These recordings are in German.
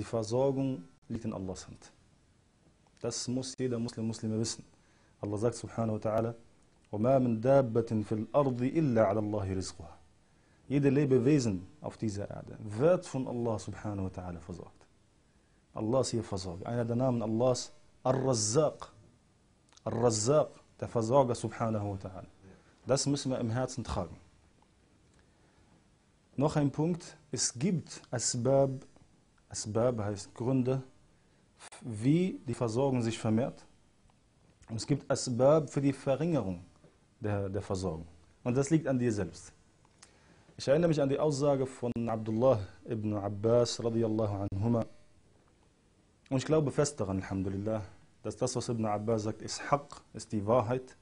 die versorgung liegt in Allahs Hand. Das muss jeder Muslim, Muslime wissen. Allah sagt subhanahu wa ta'ala, وَمَا مِنْ دَابَّةٍ فِي الْأَرْضِ إِلَّا عَلَى اللَّهِ رِزْقُهَا Jede Lebewesen auf dieser Erde wird von Allah subhanahu wa ta'ala versorgt. Allah ist hier versorgt. Einer der Namen Allahs, Ar-Razzaq. Ar-Razzaq, der Versorger subhanahu wa ta'ala. Das müssen wir im Herzen tragen. Noch ein Punkt, es gibt Asbab Asbab heißt Gründe, wie die Versorgung sich vermehrt. Und es gibt Asbab für die Verringerung der, der Versorgung. Und das liegt an dir selbst. Ich erinnere mich an die Aussage von Abdullah ibn Abbas radiallahu anhuma. Und ich glaube fest daran, Alhamdulillah, dass das, was Ibn Abbas sagt, ist Haqq, ist die Wahrheit.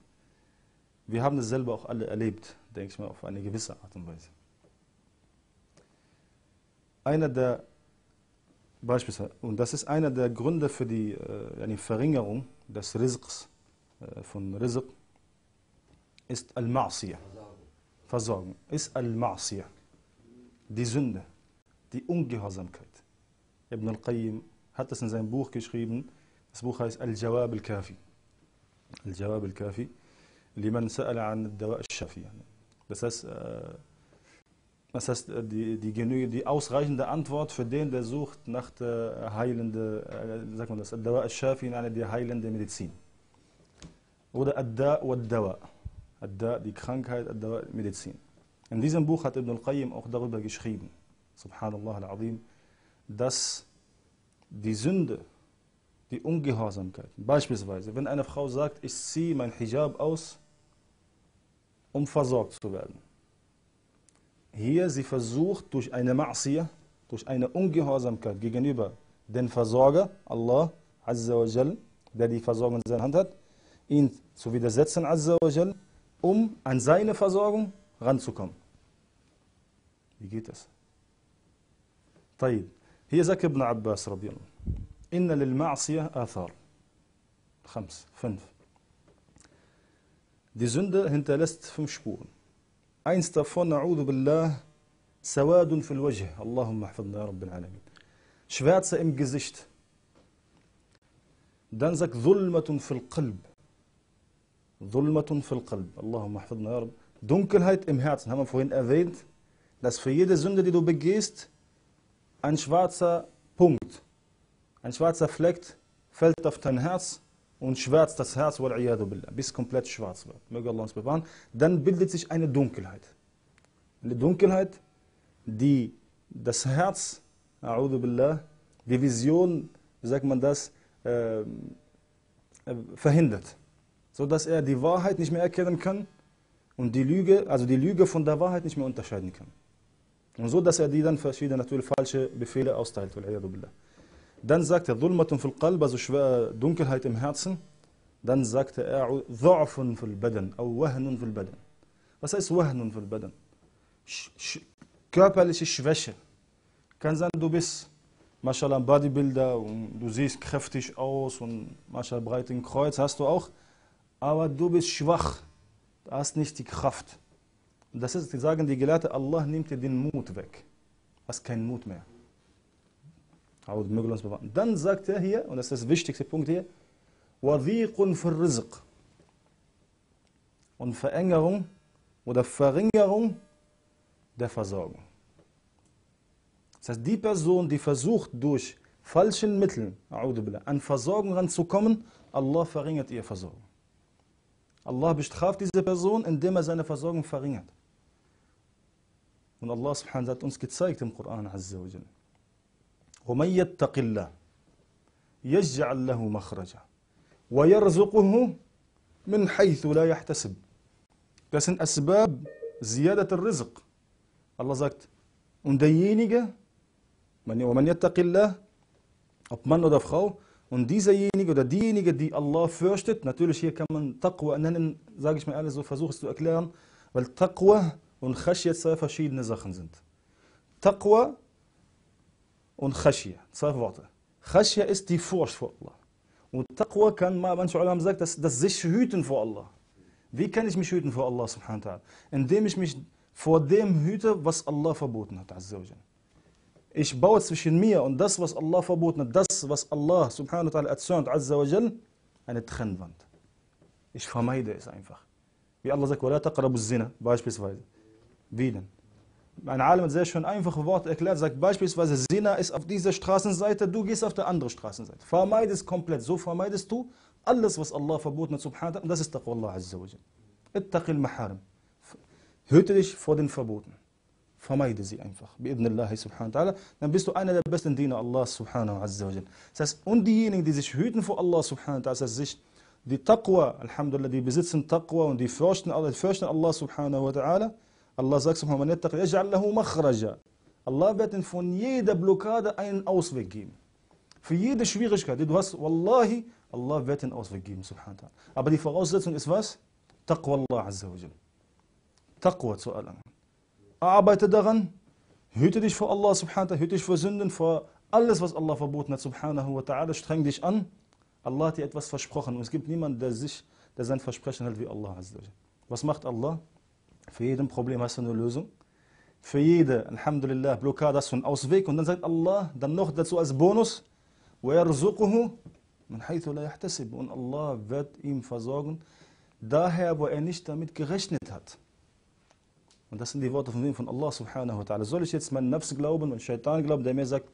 Wir haben das selber auch alle erlebt, denke ich mal, auf eine gewisse Art und Weise. Einer der beispielsweise, und das ist einer der Gründe für die äh, Verringerung des Risks äh, von Rizq, ist Al-Ma'siyah. Versorgung. Ist Al-Ma'siyah. Die Sünde. Die Ungehorsamkeit. Ibn al-Qayyim hat das in seinem Buch geschrieben. Das Buch heißt Al-Jawab al-Kafi. Al-Jawab al-Kafi. Liman sa'ala an al-Dawa al-Shafi. Das heißt, äh, Das heißt, äh, die, die, genüge, die ausreichende Antwort für den, der sucht nach der äh, heilenden, äh, sagt man das, Ad-Dawa al-Shafi, eine die heilende Medizin. Oder Ad-Da dawa Ad-Da, die Krankheit, Ad-Dawa, Medizin. In diesem Buch hat Ibn al-Qayyim auch darüber geschrieben, subhanallah al-Azim, dass die Sünde, die Ungehorsamkeit, beispielsweise, wenn eine Frau sagt, ich ziehe mein Hijab aus, um versorgt zu werden hier sie versucht durch eine Ma'siyah, durch eine Ungehorsamkeit gegenüber dem Versorger, Allah Azza wa Jal, der die Versorgung in seiner Hand hat, ihn zu widersetzen, Azza wa Jal, um an seine Versorgung ranzukommen. Wie geht das? طيب Hier sagt Ibn Abbas, Inna lil إن للمعصية آثار fünf Die Sünde hinterlässt fünf Spuren. eins davon, na'udhu billah, sawadun fil wajh, Allahumma hafidna ya Rabbil Alamin. Schwärze im Gesicht. Dann sagt dhulmatun fil qalb. Dhulmatun fil qalb, Allahumma hafidna ya Rabbil Dunkelheit im Herzen, haben wir vorhin erwähnt, dass für jede Sünde, die du begehst, ein schwarzer Punkt, ein schwarzer Fleck fällt auf dein Herz und schwärzt das Herz, billah, bis komplett schwarz wird, möge Allah uns bewahren, dann bildet sich eine Dunkelheit. Eine Dunkelheit, die das Herz, billah, die Vision, wie sagt man das, äh, äh, verhindert. Sodass er die Wahrheit nicht mehr erkennen kann und die Lüge, also die Lüge von der Wahrheit nicht mehr unterscheiden kann. Und so, dass er die dann verschiedene, natürlich falsche Befehle austeilt, billah. Dann sagt er, Dulmatun fil qalb, also schwer Dunkelheit im Herzen. Dann sagt er, Dha'fun fil badan, au wahnun fil badan. Was heißt wahnun fil badan? körperliche Schwäche. Kann sein, du bist, mashallah, Bodybuilder und du siehst kräftig aus und mashallah, breiten Kreuz hast du auch. Aber du bist schwach, du hast nicht die Kraft. Und das ist, sagen die Gelehrten, Allah nimmt dir den Mut weg. Du hast keinen Mut mehr. A'udhu möge Allah bewahren. Dann sagt er hier, und das ist der wichtigste Punkt hier, وَضِيقٌ فِي الرِّزْقِ Und Verengerung oder Verringerung der Versorgung. Das heißt, die Person, die versucht durch falschen Mitteln an Versorgung ranzukommen, Allah verringert ihr Versorgung. Allah bestraft diese Person, indem er seine Versorgung verringert. Und Allah subhanahu hat uns gezeigt im Koran Azza wa Jalla. ومن يتق الله يجعل له مخرجا ويرزقه من حيث لا يحتسب كسن أسباب زيادة الرزق الله زكت ونديينيك ومن يتق الله أطمن ودفخو وندي زيينيك وديينيك دي الله فرشتت نتولش هي كمان تقوى أنن زاقش من آلز وفزوغستو أكلان والتقوى ونخشية صيفة شيد نزخن زنت تقوى und Khashia. Zwei Worte. Khashia ist die Furcht vor Allah. Und Taqwa kann, manche Ulama sagen, das, das sich hüten vor Allah. Wie kann ich mich hüten vor Allah subhanahu wa ta'ala? Indem ich mich vor dem hüte, was Allah verboten hat, Ich baue zwischen mir und das, was Allah verboten hat, das, was Allah subhanahu wa ta'ala erzürnt, eine Trennwand. Ich vermeide es einfach. Wie Allah sagt, beispielsweise. Wie denn? Ein Alim hat sehr schön einfache Worte erklärt, sagt beispielsweise, Sina ist auf dieser Straßenseite, du gehst auf der anderen Straßenseite. Vermeide es komplett, so vermeidest du alles, was Allah verboten hat, subhanahu wa ta'ala, das ist Taqwa Allah azza wa Ittaqil maharim. Hüte dich vor den Verboten. Vermeide sie einfach. Bi'idnillahi subhanahu wa ta'ala. Dann bist du einer der besten Diener Allah subhanahu wa Das heißt, und diejenigen, die sich hüten vor Allah subhanahu wa ta'ala, das heißt, sich die Taqwa, Alhamdulillah, die besitzen Taqwa und die fürchten Allah, fürchten Allah subhanahu wa ta'ala, الله زاك سبحانه من يتقي يجعل له مخرجا الله بيتن فون يدا بلوكادا اين اوس فيجيم في يدا شويغش كادد واس والله الله بيتن اوس فيجيم سبحانه وتعالى ابدي فغوس زاتون اسفاس تقوى الله عز وجل تقوى سؤالا اعبى تدغن هيتدش فو الله سبحانه وتعالى هيتدش فو زندن فو alles was الله فبوتنا سبحانه وتعالى شتخنج ديش ان الله تي اتفاس فشبخوخن وسكيب نيمان دازش Der sein Versprechen hält wie Allah. Was macht Allah? Für jedem Problem hast du eine Lösung. Für jede, Alhamdulillah, Blockade hast du einen Ausweg. Und dann sagt Allah dann noch dazu als Bonus, وَيَرْزُقُهُ مِنْ حَيْثُ لَا يَحْتَسِبُ Und Allah wird ihm versorgen, daher, wo er nicht damit gerechnet hat. Und das sind die Worte von wem? Von Allah subhanahu wa ta'ala. Soll ich jetzt meinen Nafs glauben und Shaitan glauben, der mir sagt,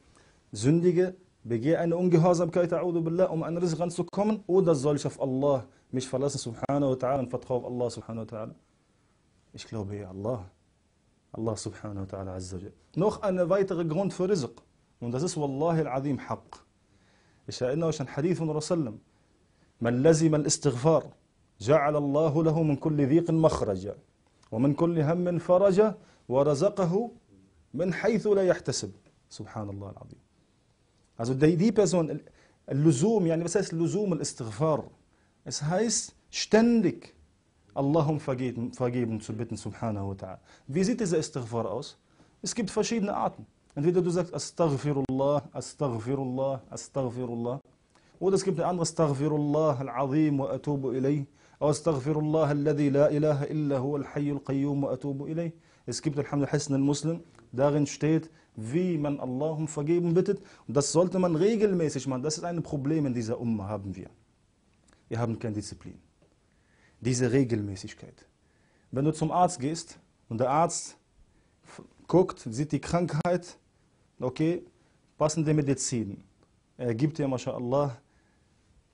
sündige, begehe eine Ungehorsamkeit, um an Rizq ranzukommen? Oder soll ich auf Allah mich verlassen subhanahu wa ta'ala und vertraue auf Allah subhanahu wa ta'ala? Ich glaube ja, Allah. Allah subhanahu wa ta'ala azza wa Noch ein weiterer Grund für Rizq. Und das ist Wallahi al-Azim Haqq. Ich erinnere euch an Hadith von Rasulullah. Man lazim al-Istighfar. جعل الله له من كل ضيق مخرجا ومن كل هم فرجا ورزقه من حيث لا يحتسب سبحان الله العظيم Also die, die Person, Lusum, yani was heißt Lusum, Al-Istighfar? Es heißt ständig Allah um Vergeben, Vergeben zu bitten, subhanahu wa ta'ala. Wie sieht dieser Istighfar aus? Es gibt verschiedene Arten. Entweder du sagst Astaghfirullah, Astaghfirullah, Astaghfirullah. Oder es gibt eine andere Astaghfirullah al-Azim wa atubu ilayh. Astaghfirullah alladhi la ilaha illa huwa al-hayy al-qayyum wa atubu ilayh. Es gibt Alhamdulillah Hassan al-Muslim. Darin steht, wie man Allah um Vergeben bittet. Und das sollte man regelmäßig machen. Das ist ein Problem in dieser Umma, haben wir. Wir haben keine Disziplin diese Regelmäßigkeit. Wenn du zum Arzt gehst und der Arzt guckt, sieht die Krankheit, okay, passende Medizin. Er gibt dir, mashallah,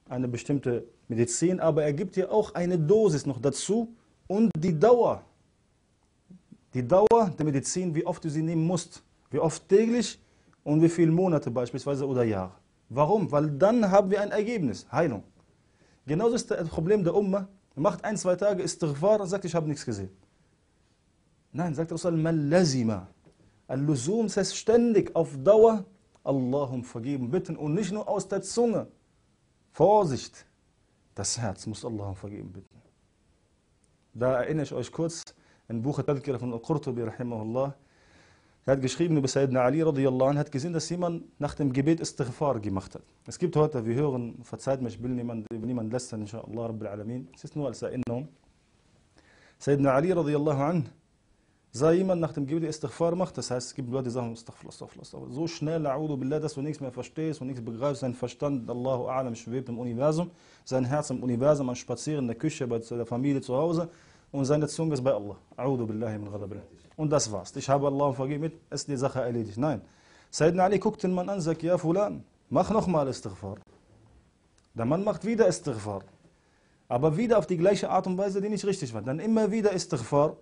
eine bestimmte Medizin, aber er gibt dir auch eine Dosis noch dazu und die Dauer. Die Dauer der Medizin, wie oft du sie nehmen musst, wie oft täglich und wie viele Monate beispielsweise oder Jahre. Warum? Weil dann haben wir ein Ergebnis, Heilung. Genauso ist das Problem der Ummah, macht ein, zwei Tage Istighfar und sagt, ich habe nichts gesehen. Nein, sagt Rasul, man lazima. Al-Luzum heißt ständig auf Dauer Allahum vergeben, bitten und nicht nur aus der Zunge. Vorsicht, das Herz muss Allahum vergeben bitten. Da erinnere ich euch kurz an Buch von Al-Qurtubi, rahimahullah, er hat geschrieben über Sayyidina Ali radiallahu hat gesehen, dass jemand nach dem Gebet Istighfar gemacht hat. Es gibt heute, wir hören, verzeiht mich, ich will niemanden niemand lästern, inshallah, Rabbil Alamin. Es ist nur als Erinnerung. Sayyidina Ali radiallahu anh sah jemand nach dem Gebet Istighfar macht, das heißt, es gibt Leute, die sagen, Istighfar, Istighfar, Istighfar. So schnell, a'udhu billah, dass du nichts mehr verstehst und nichts begreifst, sein Verstand, Allahu A'lam, schwebt im Universum, sein Herz im Universum, man Spazieren in der Küche, bei der Familie, zu Hause und seine Zunge ist bei Allah. A'udhu billahi min ghadabillah und das war's. Ich habe Allah vergeben, mit, ist die Sache erledigt. Nein. Sayyidina Ali guckt den Mann an, sagt, ja Fulan, mach nochmal Istighfar. Der Mann macht wieder Istighfar. Aber wieder auf die gleiche Art und Weise, die nicht richtig war. Dann immer wieder Istighfar.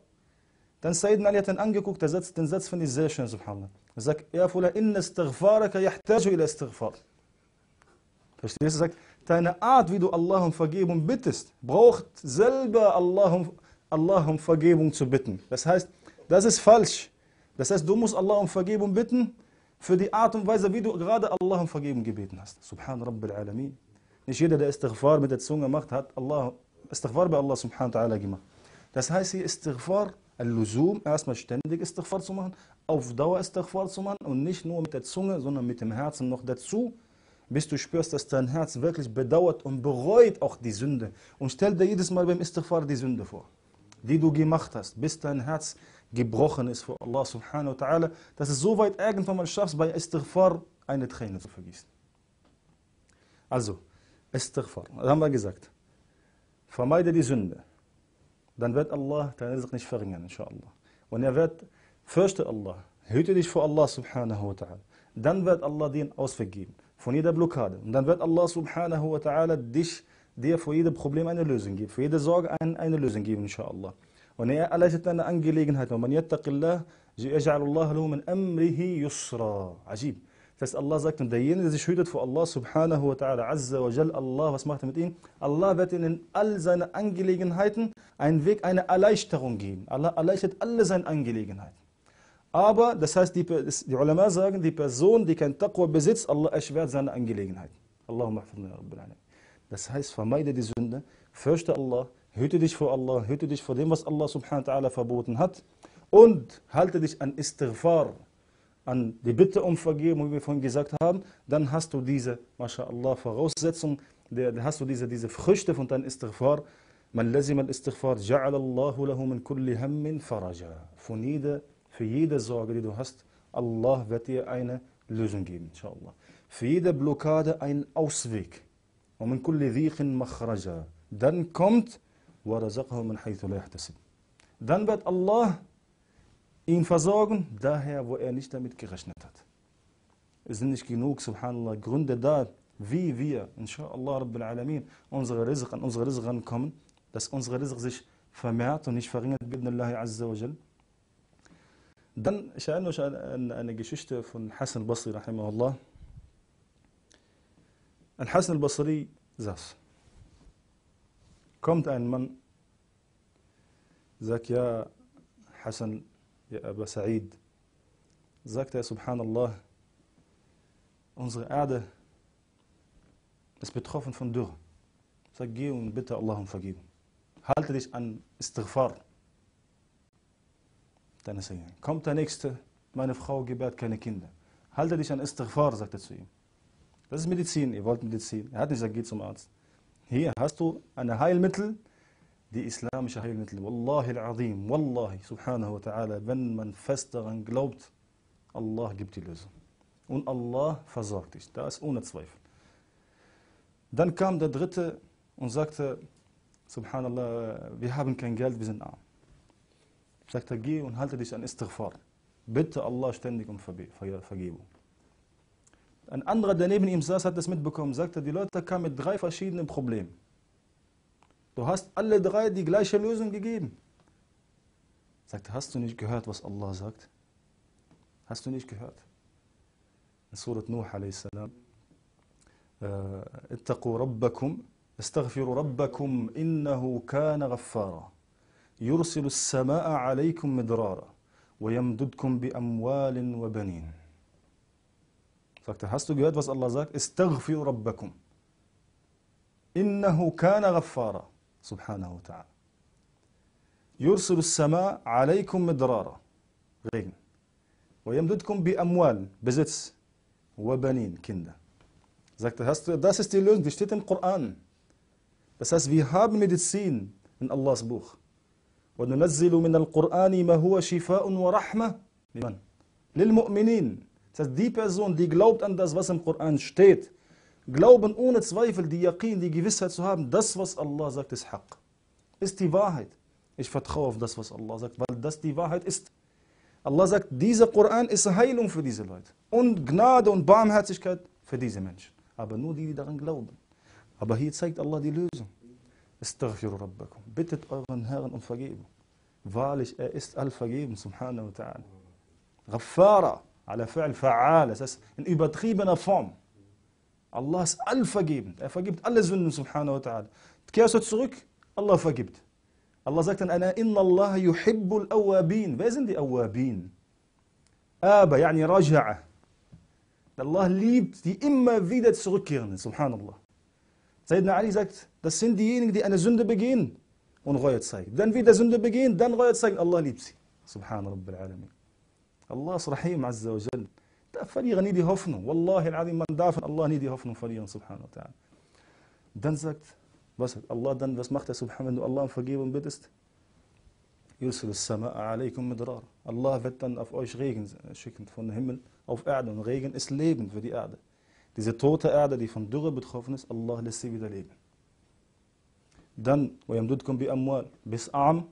Dann Sayyidina Ali hat ihn angeguckt, der Satz, den Satz finde ich sehr schön, subhanallah. Er sagt, ja Fulan, inna istighfaraka yahtaju ila istighfar. Verstehst du? Er sagt, deine Art, wie du Allah um Vergebung bittest, braucht selber Allah um, Allah um Vergebung zu bitten. Das heißt, das ist falsch. Das heißt, du musst Allah um Vergebung bitten für die Art und Weise, wie du gerade Allah um Vergebung gebeten hast. Subhan Rabbil Alamin. Nicht jeder, der Istighfar mit der Zunge macht, hat Allah, Istighfar bei Allah subhanahu wa ta'ala gemacht. Das heißt hier Istighfar, Al-Luzum, erstmal ständig Istighfar zu machen, auf Dauer Istighfar zu machen und nicht nur mit der Zunge, sondern mit dem Herzen noch dazu, bis du spürst, dass dein Herz wirklich bedauert und bereut auch die Sünde. Und stell dir jedes Mal beim Istighfar die Sünde vor, die du gemacht hast, bis dein Herz gebrochen ist vor Allah subhanahu wa ta'ala, dass es so weit irgendwann mal schaffst, bei Istighfar eine Träne zu vergießen. Also, Istighfar, das haben wir gesagt. Vermeide die Sünde. Dann wird Allah dein Rizq nicht verringern, inshallah. Und er wird, fürchte Allah, hüte dich vor Allah subhanahu wa ta'ala. Dann wird Allah dir ausvergeben von jeder Blockade. Und dann wird Allah subhanahu wa ta'ala dich, dir vor jedem Problem eine Lösung geben, für jede Sorge eine, eine Lösung geben, inshallah. Und er erleichtert deine ومن Und man يجعل الله له من أمره يسرا عجيب Das Allah sagt, und derjenige, der sich hütet vor Allah subhanahu wa ta'ala, azza wa jal, Allah, was macht er mit ihm? Allah wird ihnen in all seine Angelegenheiten einen Weg, eine Erleichterung geben. Allah erleichtert alle seine Angelegenheiten. Aber, das heißt, die, die Ulama sagen, die Person, die kein Taqwa besitzt, Allah erschwert seine Angelegenheiten. Allahumma hafidna rabbil alam. Das heißt, vermeide die Sünde, fürchte Allah, Hüte dich vor Allah, hüte dich vor dem, was Allah subhanahu wa ta'ala verboten hat. Und halte dich an Istighfar, an die Bitte um Vergebung, wie wir vorhin gesagt haben. Dann hast du diese, mashallah, Voraussetzung, dann hast du diese, diese Früchte von deinem Istighfar. Man lazim al-Istighfar, ja'ala Allahu lahu min kulli hammin faraja. Von jeder, für jede Sorge, die du hast, Allah wird dir eine Lösung geben, inshallah. Für jede Blockade einen Ausweg. Und min kulli dhiqin makhraja. Dann kommt ورزقه من حيث لا يحتسب. Dann wird Allah ihn versorgen, daher, wo er nicht damit gerechnet hat. Es sind nicht genug, subhanallah, Gründe da, wie wir, inshallah, Rabbil Alamin, unsere Rizq, an unsere Rizq rankommen, dass unsere Rizq sich vermehrt und nicht verringert, bibn Allah Azza wa Jal. Dann, ich erinnere mich an eine Geschichte von Hassan al-Basri, rahimahullah. Al-Hassan al-Basri saß. kommt ein Mann, sagt, ja, Hassan, ja, Abba Sa'id, sagt er, subhanallah, unsere Erde ist betroffen von Dürre. Sag, geh und bitte Allah um Vergebung. Halte dich an Istighfar. Dann ist Kommt der Nächste, meine Frau gebärt keine Kinder. Halte dich an Istighfar, sagt er zu ihm. Das ist Medizin, ihr wollt Medizin. Er hat nicht gesagt, geh zum Arzt. هي has to أنا هاي المثل دي Islam مش هاي المثل والله العظيم والله سبحانه وتعالى wenn man fest daran glaubt Allah gibt die Lösung und Allah versorgt dich da ist ohne Zweifel dann kam der dritte und sagte Subhanallah wir haben kein Geld wir sind arm sagte geh und halte dich an Istighfar bitte Allah ständig um Vergebung Ein anderer, der neben ihm saß, hat das mitbekommen, sagte, die Leute kamen mit drei verschiedenen Problemen. Du hast alle drei die gleiche Lösung gegeben. Sagte, hast du nicht gehört, was Allah sagt? Hast du nicht gehört? In Surat Nuh a.s. اتقوا ربكم استغفروا ربكم إنه كان غفارا يرسل السماء عليكم مدرارا ويمددكم بأموال وبنين Sagt, hast du gehört, was Allah sagt? Istaghfiru rabbakum. Innahu kana ghaffara. Subhanahu wa ta'ala. يرسل السماء عليكم مدرارا Regen. ويمددكم بأموال Besitz وبنين Kinder. Sagt, hast du, das ist die Lösung, die steht im Koran. Das heißt, wir haben Medizin in Allahs Buch. وننزل من القرآن ما هو شفاء ورحمة لمن؟ للمؤمنين Das heißt, die Person, die glaubt an das, was im Koran steht, glauben ohne Zweifel, die Yaqin, die Gewissheit zu haben, das, was Allah sagt, ist Haqq, ist die Wahrheit. Ich vertraue auf das, was Allah sagt, weil das die Wahrheit ist. Allah sagt, dieser Koran ist Heilung für diese Leute und Gnade und Barmherzigkeit für diese Menschen. Aber nur die, die daran glauben. Aber hier zeigt Allah die Lösung. Astaghfiru Rabbakum. Bittet euren Herrn um Vergebung. Wahrlich, er ist allvergeben, subhanahu wa ta'ala. Ghaffara. على فعل فعال اساس ان فوم الله سال فجبت فجبت الله زن سبحانه وتعالى تكاسوت سوك الله فجبت الله زكت انا ان الله يحب الاوابين بازن دي اوابين ابا يعني رجع الله ليبت دي اما فيدا كيرن سبحان الله سيدنا علي زكت ده سن دي انا زند بجين ونغيت سايك دان فيدا زند بجين دان غيت سايك الله ليبسي سبحان رب العالمين الله رحيم عز وجل فريغ نيدي هفنو والله العظيم من دافن الله نيدي هفنو فريغ سبحانه وتعالى دن زكت بس الله دن بس مخت سبحانه وتعالى الله فقيب بدست يرسل السماء عليكم مدرار الله فتن اف اوش ريغن شكن فون هيمل اوف اعدن ريغن اس ليبن في دي اعدن Diese tote Erde, die von Dürre betroffen ist, Allah lässt sie wieder leben. Dann, wo ihr bis arm,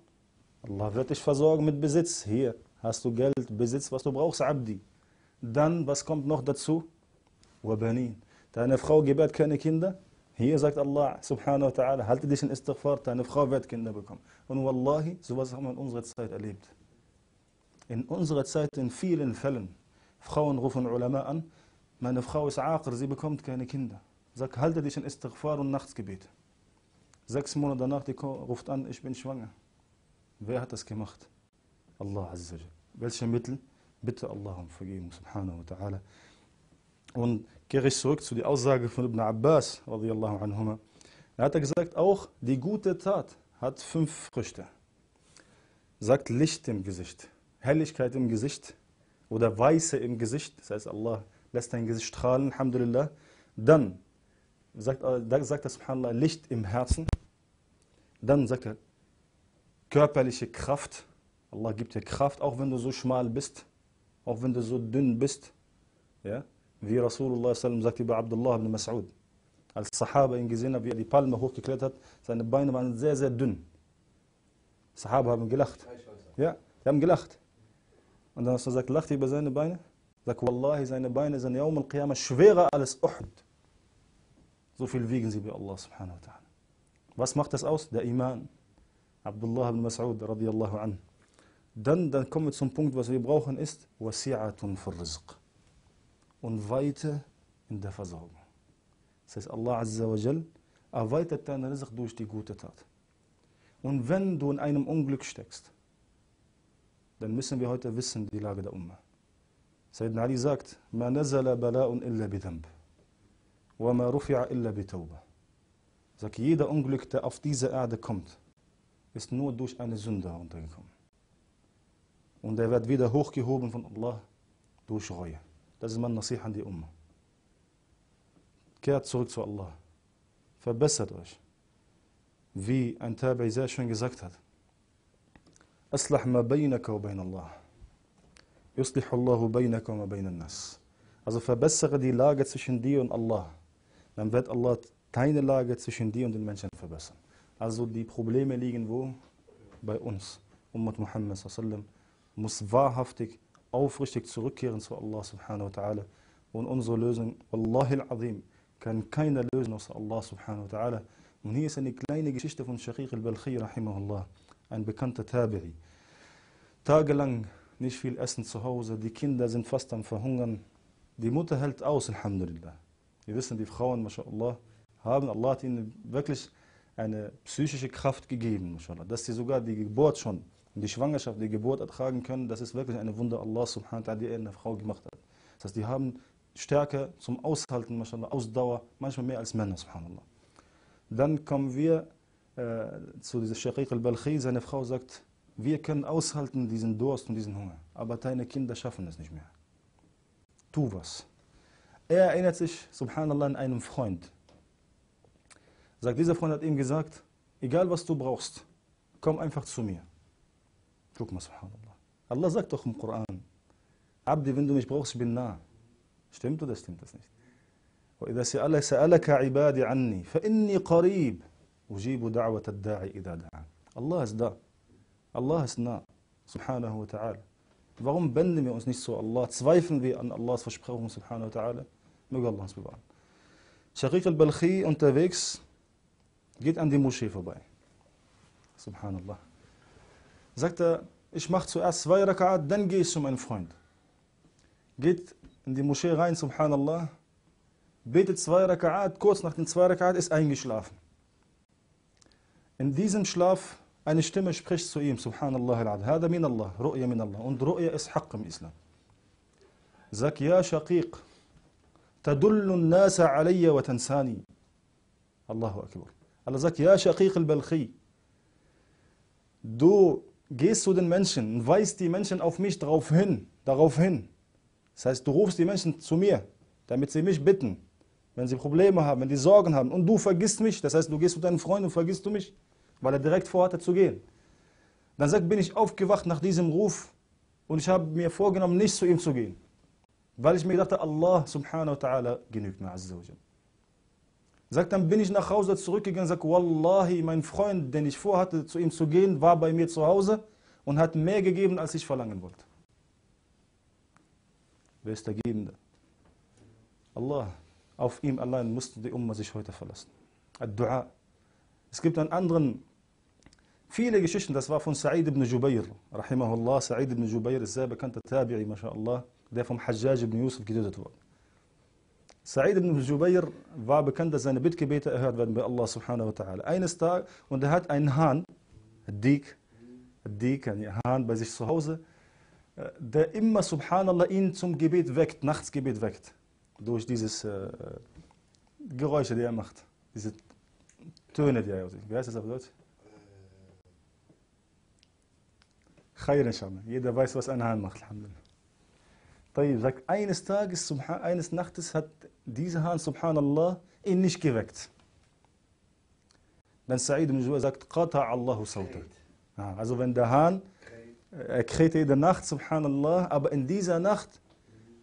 Allah wird dich versorgen mit hast du Geld, Besitz, was du brauchst, Abdi. Dann, was kommt noch dazu? Wabanin. Deine Frau gebärt keine Kinder. Hier sagt Allah subhanahu wa ta'ala, halte dich in Istighfar, deine Frau wird Kinder bekommen. Und wallahi, sowas haben wir in unserer Zeit erlebt. In unserer Zeit in vielen Fällen. Frauen rufen Ulama an, meine Frau ist Aqr, sie bekommt keine Kinder. Sag, halte dich in Istighfar und Nachtsgebet. Sechs Monate danach, die ruft an, ich bin schwanger. Wer hat das gemacht? Allah Azzajal. Welche Mittel? Bitte Allah um Vergebung, subhanahu wa ta'ala. Und kehre ich zurück zu der Aussage von Ibn Abbas, radiallahu anhuma. Da hat er gesagt, auch die gute Tat hat fünf Früchte. Sagt Licht im Gesicht, Helligkeit im Gesicht oder Weiße im Gesicht. Das heißt, Allah lässt dein Gesicht strahlen, Alhamdulillah. Dann sagt, dann sagt er, subhanallah, Licht im Herzen. Dann sagt er, körperliche Kraft. Allah gibt dir Kraft, auch wenn du so schmal bist, auch wenn du so dünn bist. Ja? Wie Rasulullah sagt über Abdullah ibn Mas'ud. Als Sahaba ihn gesehen hat, wie er die Palme hochgeklettert hat, seine Beine waren sehr, sehr dünn. Sahaba haben gelacht. Ja, die haben gelacht. Und dann hast du gesagt, lacht über seine Beine? Sag, Wallahi, seine Beine sind Yaum al-Qiyamah schwerer als Uhud. So viel wiegen sie bei Allah subhanahu wa ta'ala. Was macht das aus? Der Iman. Abdullah ibn Mas'ud radiallahu anhu. Dann, dann kommen wir zum Punkt, was wir brauchen, ist Wasi'atun fil Rizq. Und Weite in der Versorgung. Das heißt, Allah Azza wa Jal erweitert deinen Rizq durch die gute Tat. Und wenn du in einem Unglück steckst, dann müssen wir heute wissen, die Lage der Ummah. Sayyidina Ali sagt, مَا نَزَلَ بَلَاءٌ إِلَّا بِذَنْبٍ وَمَا رُفِعَ إِلَّا بِتَوْبَةٍ Sagt, jeder Unglück, der auf diese Erde kommt, ist nur durch eine Sünde heruntergekommen. Und er wird wieder hochgehoben von Allah durch Reue. Das ist mein Nasih an die Ummah. Kehrt zurück zu Allah. Verbessert euch. Wie ein Tabi sehr schön gesagt hat. أصلح ما بينك وبين الله يصلح الله بينك وما بين الناس Also verbessere die Lage zwischen dir und Allah. Dann wird Allah deine Lage zwischen dir und den Menschen verbessern. Also die Probleme liegen wo? Bei uns. Ummat Muhammad sallallahu muss wahrhaftig, aufrichtig zurückkehren zu Allah subhanahu wa ta'ala. Und unsere Lösung, Wallahi al-Azim, kann keiner lösen außer Allah subhanahu wa ta'ala. Und hier ist eine kleine Geschichte von Shaqiq al-Balkhi rahimahullah, ein bekannter Tabi'i. Tagelang nicht viel Essen zu Hause, die Kinder sind fast am Verhungern. Die Mutter hält aus, Alhamdulillah. Wir wissen, die Frauen, mashallah, haben Allah ihnen wirklich eine psychische Kraft gegeben, mashallah, dass sie sogar die Geburt schon die Schwangerschaft, die Geburt ertragen können, das ist wirklich eine Wunder Allah subhanahu wa ta'ala, die er in der Frau gemacht hat. Das heißt, die haben Stärke zum Aushalten, mashallah, Ausdauer, manchmal mehr als Männer, subhanallah. Dann kommen wir äh, zu dieser Shaqiq al-Balkhi, seine Frau sagt, wir können aushalten diesen Durst und diesen Hunger, aber deine Kinder schaffen es nicht mehr. Tu was. Er erinnert sich, subhanallah, an einen Freund. Sagt, dieser Freund hat ihm gesagt, egal was du brauchst, komm einfach zu mir. شوف ما سبحان الله الله زك تخم قران عبدي بندو مش du بالنا brauchst, ده nah. Stimmt oder وإذا سأل سألك عبادي عني فإني قريب أجيب دعوة الداعي إذا دعا الله اسدا الله اسنا سبحانه وتعالى Warum wenden wir uns nicht zu Allah? Zweifeln wir an Allahs Versprechung, subhanahu wa ta'ala? Möge Allah uns bewahren. Shaqiq al-Balkhi unterwegs geht an die Moschee vorbei. Subhanallah. sagt er, ich mache zuerst zwei Rakaat, dann gehe ich zu meinem Freund. Geht in die Moschee rein, subhanallah, betet zwei Rakaat, kurz nach den zwei Rakaat ist eingeschlafen. In diesem Schlaf eine Stimme spricht zu ihm, subhanallah al-adh, hada min Allah, ru'ya min Allah. Und ru'ya ist Haqq im Islam. Sag, ja Shaqiq, تدل الناس علي وتنساني الله أكبر الله sagt, ja Shaqiq al-Balkhi, du gehst zu den Menschen und weist die Menschen auf mich darauf hin, darauf hin. Das heißt, du rufst die Menschen zu mir, damit sie mich bitten, wenn sie Probleme haben, wenn sie Sorgen haben. Und du vergisst mich, das heißt, du gehst zu deinen Freunden und vergisst du mich, weil er direkt vorhatte zu gehen. Dann sagt, bin ich aufgewacht nach diesem Ruf und ich habe mir vorgenommen, nicht zu ihm zu gehen. Weil ich mir dachte, Allah subhanahu wa ta'ala genügt mir, azza wa jalla. Sagt, dann bin ich nach Hause zurückgegangen sagt, Wallahi, mein Freund, den ich vorhatte, zu ihm zu gehen, war bei mir zu Hause und hat mehr gegeben, als ich verlangen wollte. Wer ist der Gebende? Allah. Auf ihm allein musste die Umma sich heute verlassen. Ad-Dua. Es gibt an anderen, viele Geschichten, das war von Sa'id ibn Jubayr, rahimahullah, Sa'id ibn Jubayr, ist sehr bekannter Tabi'i, masha'Allah, der vom Hajjaj ibn Yusuf getötet wurde. Said ibn Jubair war bekannt, dass seine Bittgebete erhört werden bei Allah subhanahu wa ta'ala. Eines Tages, und er hat einen Hahn, Dik, Dik, einen Hahn bei sich zu Hause, äh, der immer subhanallah ihn zum Gebet weckt, Nachtsgebet weckt, durch dieses äh, Geräusche, die er macht, diese Töne, die er macht. Wie heißt das auf Deutsch? Äh. Khair inshallah. Jeder weiß, was ein Hahn macht, alhamdulillah. طيب sagt, eines Tages, eines Nachtes hat dieser Hahn, subhanallah, ihn nicht geweckt. Dann Sa'id ibn Jubair sagt, Qata Allahu Sauta. Ah, also wenn der Hahn, äh, er krähte jede Nacht, subhanallah, aber in dieser Nacht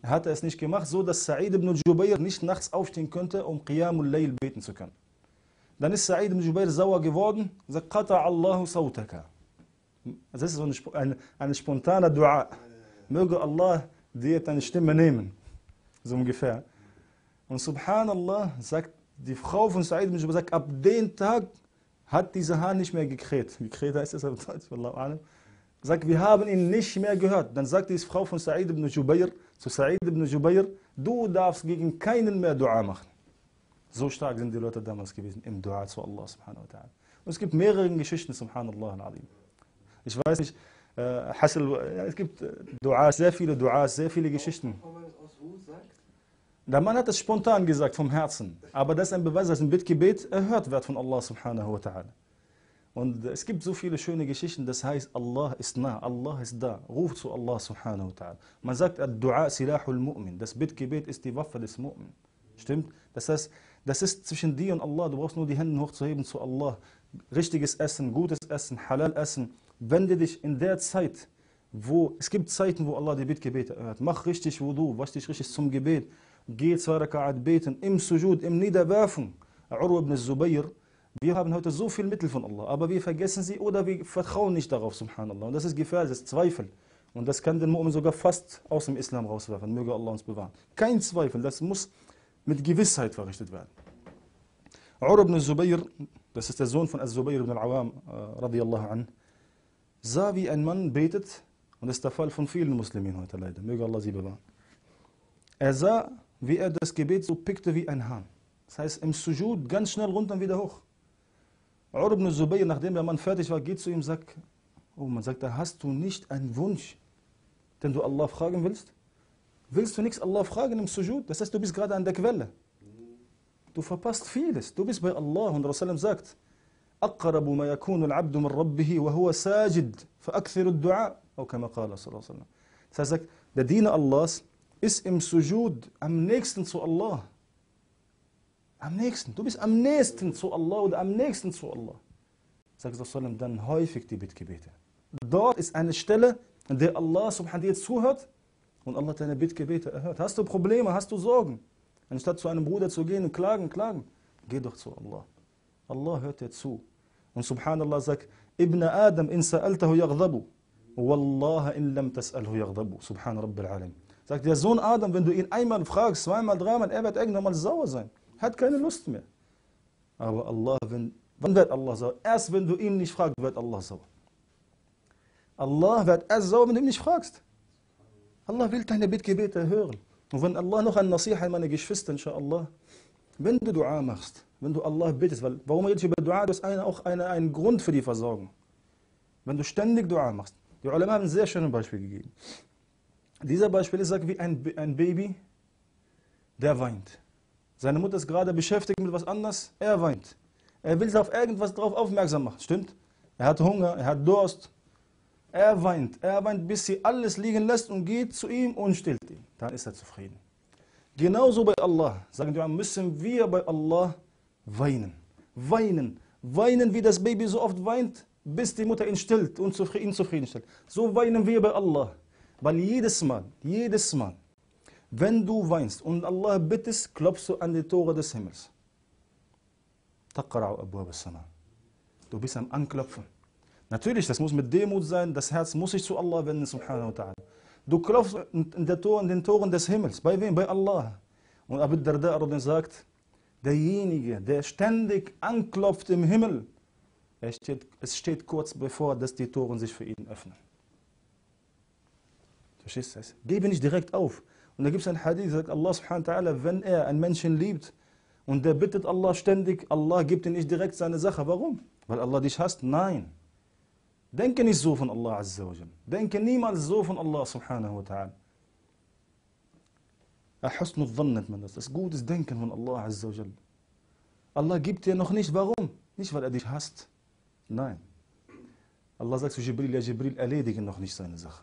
hat er es nicht gemacht, so dass Sa'id ibn Jubair nicht nachts aufstehen könnte, um Qiyamul Layl beten zu können. Dann ist Sa'id ibn Jubair sauer geworden, sagt, Qata Allahu Sautaka. Das ist so ein, eine, eine spontane Dua. Möge Allah Diät eine Stimme nehmen. So ungefähr. Und subhanallah, sagt die Frau von Said bin sagt, ab dem Tag hat dieser Hahn nicht mehr gekräht. Gekräht heißt es auf Deutsch, Wallahu alam. Sagt, wir haben ihn nicht mehr gehört. Dann sagt die Frau von Sa'id ibn Jubair zu Sa'id ibn Jubair, du darfst gegen keinen mehr Dua machen. So stark sind die Leute damals gewesen im Dua zu Allah subhanahu wa ta'ala. Und es gibt mehrere Geschichten, subhanallah al Ich weiß nicht, äh, Hassel, äh, es gibt äh, Dua, sehr viele Duas, sehr viele Geschichten. Der Mann hat es spontan gesagt, vom Herzen. Aber das ist ein Beweis, dass ein Bittgebet erhört wird von Allah subhanahu wa ta'ala. Und es gibt so viele schöne Geschichten, das heißt, Allah ist nah, Allah ist da. Ruf zu Allah subhanahu wa ta'ala. Man sagt, dua silahul mu'min. Das Bittgebet ist die Waffe des Mu'min. Stimmt? Das heißt, das ist zwischen dir und Allah. Du brauchst nur die Hände hochzuheben zu Allah. Richtiges Essen, gutes Essen, halal Essen. Wende dich in der Zeit, wo, es gibt Zeiten, wo Allah die Bittgebete hört. Mach richtig Wudu, wasch dich richtig zum Gebet. Geh zwei Rakaat beten, im Sujud, im Niederwerfen. Urwa ibn Zubayr, wir haben heute so viele Mittel von Allah, aber wir vergessen sie oder wir vertrauen nicht darauf, subhanallah. Und das ist gefährlich, das ist Zweifel. Und das kann den Mu'min sogar fast aus dem Islam rauswerfen. Möge Allah uns bewahren. Kein Zweifel, das muss mit Gewissheit verrichtet werden. Urwa ibn Zubayr, das ist der Sohn von Az-Zubayr ibn al-Awam, äh, radiallahu anhu, sah, wie ein Mann betet, und das ist der Fall von vielen Muslimen heute leider, möge Allah sie bewahren. Er sah, wie er das Gebet so pickte wie ein Hahn. Das heißt, im Sujud ganz schnell runter und wieder hoch. Ur ibn Zubayr, nachdem der Mann fertig war, geht zu ihm und sagt, oh, man sagt, da hast du nicht einen Wunsch, den du Allah fragen willst? Willst du nichts Allah fragen im Sujud? Das heißt, du bist gerade an der Quelle. Du verpasst vieles. Du bist bei Allah und Rasulullah sagt, أقرب ما يكون العبد من ربه وهو ساجد فأكثر الدعاء أو كما قال صلى الله عليه وسلم سازك دين الله اسم سجود أم نيكستن سو الله أم نيكستن تو بس أم نيكستن سو الله ود أم نيكستن سو الله سازك صلى الله عليه دان هاي فيكتي بيت كبيته دار إس أنا شتلة دي الله سبحانه وتعالى سوهت Und Allah deine Bitte gebete erhört. Hast du Probleme, hast du Sorgen? Anstatt zu einem Bruder zu gehen und klagen, klagen, geh doch zu Allah. Allah hört dir وسبحان الله زك ابن آدم إن سألته يغضب والله إن لم تسأله يغضب سبحان رب Alim. زك يا زون آدم wenn du ihn einmal fragst, zweimal, dreimal, er wird irgendwann mal sauer sein. Hat keine Lust mehr. Aber Allah, wenn, wann wird Allah sauer? Erst wenn du ihn nicht fragst, wird Allah sauer. Allah wird erst sauer, wenn du ihn nicht fragst. Allah will deine Bittgebete hören. Und wenn Allah noch eine Nasiha meine Geschwister, inshallah, wenn du Dua machst, wenn du Allah bittest. Weil, warum redest du über Dua? Du hast eine, auch eine, ein Grund für die Versorgung. Wenn du ständig Dua machst. Die Ulema haben ein sehr schönes Beispiel gegeben. Dieser Beispiel ist wie ein, ein Baby, der weint. Seine Mutter ist gerade beschäftigt mit was anderes, er weint. Er will auf irgendwas drauf aufmerksam machen, stimmt? Er hat Hunger, er hat Durst. Er weint, er weint, bis sie alles liegen lässt und geht zu ihm und stillt ihn. Dann ist er zufrieden. Genauso bei Allah, sagen wir, müssen wir bei Allah weinen, weinen, weinen, wie das Baby so oft weint, bis die Mutter ihn stillt und ihn zufrieden stellt. So weinen wir bei Allah. Weil jedes Mal, jedes Mal, wenn du weinst und Allah bittest, klopfst du an die Tore des Himmels. Du bist am Anklopfen. Natürlich, das muss mit Demut sein, das Herz muss sich zu Allah wenden, subhanahu wa ta'ala. Du klopfst in, den Toren des Himmels. Bei wem? Bei Allah. Und Abu Darda sagt, derjenige, der ständig anklopft im Himmel, steht, es steht kurz bevor, dass die Toren sich für ihn öffnen. Verstehst du das? Gebe nicht direkt auf. Und da gibt es ein Hadith, sagt Allah subhanahu wa ta'ala, wenn er einen Menschen liebt und der bittet Allah ständig, Allah gibt ihm nicht direkt seine Sache. Warum? Weil Allah dich hasst? Nein. Denke nicht so von Allah Azza wa Denke niemals so von Allah subhanahu wa ta'ala. Husnul Dhann nennt man das, das gutes Denken von Allah Azza wa Allah gibt dir noch nicht, warum? Nicht, weil er dich hasst. Nein. Allah sagt zu Jibril, ja Jibril, erledige noch nicht seine Sache.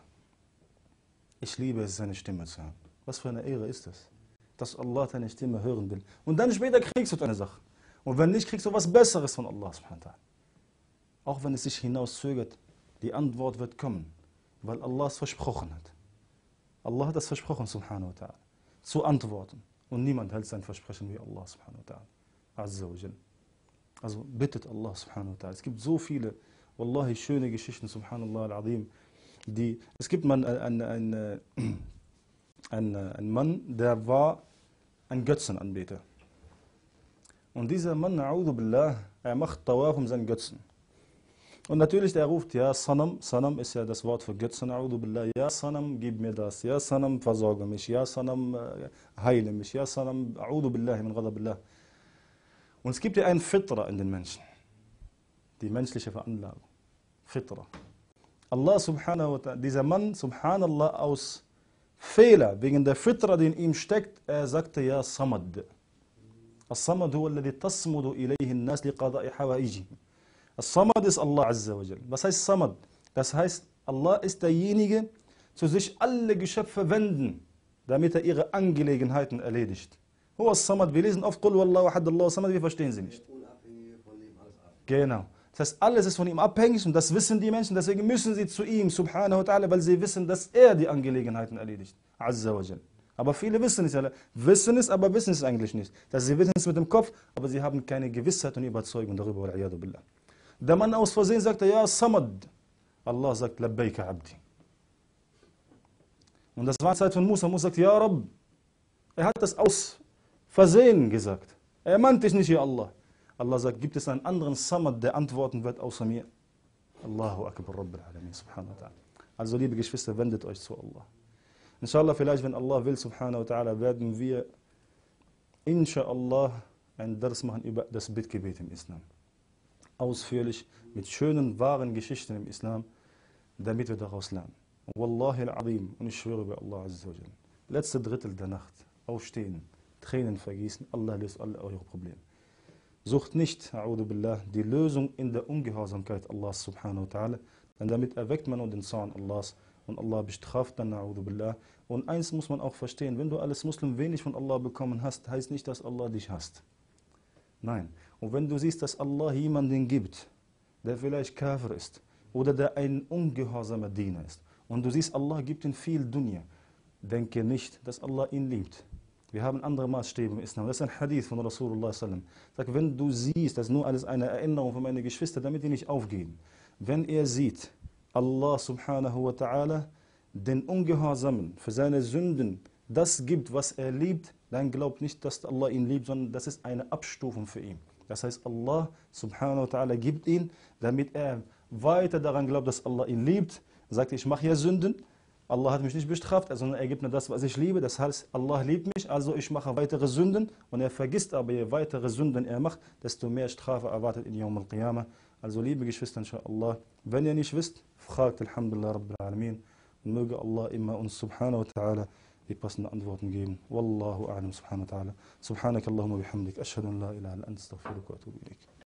Ich liebe es, seine Stimme zu hören. Was für eine Ehre ist das, dass Allah deine Stimme hören will. Und dann später kriegst du deine Sache. Und wenn nicht, kriegst du was Besseres von Allah subhanahu wa Auch wenn es sich hinaus zögert, die Antwort wird kommen, weil Allah es versprochen hat. Allah hat das versprochen subhanahu wa ta'ala zu antworten. Und niemand hält sein Versprechen wie Allah subhanahu wa ta'ala. Also bittet Allah subhanahu wa ta'ala. Es gibt so viele, wallahi, schöne Geschichten, subhanallah al-azim. Die, es gibt äh, einen, einen, äh, einen, äh, einen Mann, der war ein Götzenanbeter. Und dieser Mann, billah, er macht Tawaf um seinen Götzen. Und natürlich, der ruft, ja, Sanam, Sanam ist ja das Wort für Götz, billah, ja, Sanam, gib mir das, ja, Sanam, versorge mich, ja, Sanam, heile mich, ja, Sanam, billah, min billah. Und es gibt ja einen Fitra in den Menschen, die menschliche Veranlagung, Fitra. Allah subhanahu wa ta'ala, dieser Mann, subhanallah, aus Fehler, wegen der Fitra, die in ihm steckt, er sagte ja Samad. الصمد هو الذي تصمد إليه nas liqada'i hawa'ijihim. As-Samad ist Allah Azza wa Was heißt Samad? Das heißt, Allah ist derjenige, zu sich alle Geschöpfe wenden, damit er ihre Angelegenheiten erledigt. Huwa Samad, wir lesen oft Qul Wallahu Ahad Allah Samad, wir verstehen sie nicht. Genau. Das heißt, alles ist von ihm abhängig und das wissen die Menschen, deswegen müssen sie zu ihm, subhanahu wa ta'ala, weil sie wissen, dass er die Angelegenheiten erledigt. Azza wa Aber viele wissen es, wissen es, aber wissen es eigentlich nicht. Dass sie wissen es mit dem Kopf, aber sie haben keine Gewissheit und Überzeugung darüber. Billah. ده من أوصفزين زكت يا صمد الله زكت لبيك عبدي من ده سمعت سايت موسى موسى زكت يا رب اي هات تس أوص فزين جزكت إيه ما أنتش نشي الله الله زكت جبت ان أنغن صمد ده أنت فوتن فات أو سميع الله أكبر رب العالمين سبحانه وتعالى Also liebe Geschwister, wendet euch zu Allah. Inshallah, vielleicht, wenn Allah will, subhanahu wa ta'ala, werden wir, inshallah, ein Ders machen über das Bittgebet im Islam. ausführlich mit schönen, wahren Geschichten im Islam, damit wir daraus lernen. Wallahi al-Azim, und ich schwöre bei Allah Azza wa Letzte Drittel der Nacht, aufstehen, Tränen vergießen, Allah löst alle eure Probleme. Sucht nicht, a'udhu billah, die Lösung in der Ungehorsamkeit Allahs subhanahu wa ta'ala, denn damit erweckt man den Zorn Allahs und Allah bestraft dann, a'udhu billah. Und eins muss man auch verstehen, wenn du als Muslim wenig von Allah bekommen hast, heißt nicht, dass Allah dich hasst. Nein, und wenn du siehst, dass Allah jemanden gibt, der vielleicht Kafir ist oder der ein ungehorsamer Diener ist, und du siehst, Allah gibt ihm viel Dunya, denke nicht, dass Allah ihn liebt. Wir haben andere Maßstäbe im Islam. Das ist ein Hadith von Rasulullah sallam. Sagt, wenn du siehst, das ist nur alles eine Erinnerung von meine Geschwister, damit die nicht aufgeben. Wenn er sieht, Allah subhanahu wa ta'ala den Ungehorsamen für seine Sünden das gibt, was er liebt, dann glaubt nicht, dass Allah ihn liebt, sondern das ist eine Abstufung für ihn. Das heißt, Allah subhanahu wa ta'ala gibt ihn, damit er weiter daran glaubt, dass Allah ihn liebt. Er sagt, ich mache ja Sünden. Allah hat mich nicht bestraft, sondern er gibt mir das, was ich liebe. Das heißt, Allah liebt mich, also ich mache weitere Sünden. Und er vergisst aber, je weitere Sünden er macht, desto mehr Strafe erwartet in Yawm al-Qiyamah. Also liebe Geschwister, inshallah, wenn ihr nicht wisst, fragt Alhamdulillah Rabbil Alameen. Und möge Allah immer uns subhanahu wa ta'ala die passende Antworten geben. Wallahu a'lam subhanahu wa ta'ala. Subhanak Allahumma bihamdik. Ashhadu an la ilaha illa anta astaghfiruka wa atubu ilaik.